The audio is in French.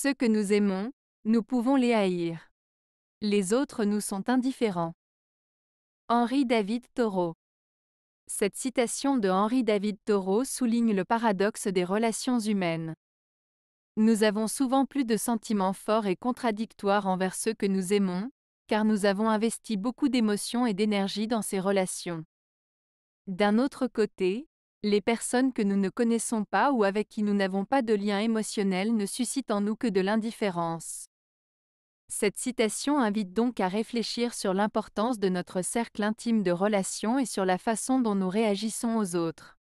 Ceux que nous aimons, nous pouvons les haïr. Les autres nous sont indifférents. Henri David Thoreau Cette citation de Henri David Thoreau souligne le paradoxe des relations humaines. Nous avons souvent plus de sentiments forts et contradictoires envers ceux que nous aimons, car nous avons investi beaucoup d'émotions et d'énergie dans ces relations. D'un autre côté, les personnes que nous ne connaissons pas ou avec qui nous n'avons pas de lien émotionnel ne suscitent en nous que de l'indifférence. Cette citation invite donc à réfléchir sur l'importance de notre cercle intime de relations et sur la façon dont nous réagissons aux autres.